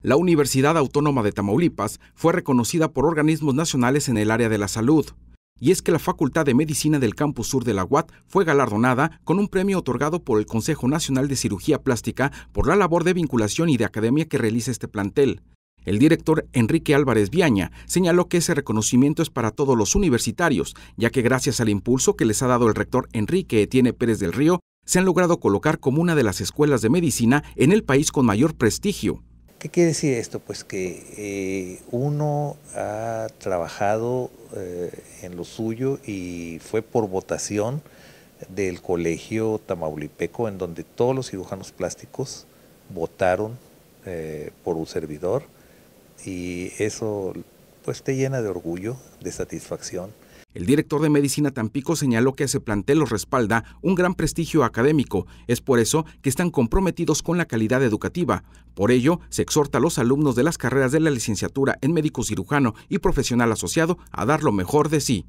La Universidad Autónoma de Tamaulipas fue reconocida por organismos nacionales en el área de la salud. Y es que la Facultad de Medicina del Campus Sur de la UAT fue galardonada con un premio otorgado por el Consejo Nacional de Cirugía Plástica por la labor de vinculación y de academia que realiza este plantel. El director Enrique Álvarez Viaña señaló que ese reconocimiento es para todos los universitarios, ya que gracias al impulso que les ha dado el rector Enrique Etienne Pérez del Río, se han logrado colocar como una de las escuelas de medicina en el país con mayor prestigio. ¿Qué quiere decir esto? Pues que eh, uno ha trabajado eh, en lo suyo y fue por votación del colegio tamaulipeco en donde todos los cirujanos plásticos votaron eh, por un servidor y eso pues te llena de orgullo, de satisfacción. El director de Medicina Tampico señaló que ese plantel los respalda un gran prestigio académico. Es por eso que están comprometidos con la calidad educativa. Por ello, se exhorta a los alumnos de las carreras de la licenciatura en médico cirujano y profesional asociado a dar lo mejor de sí.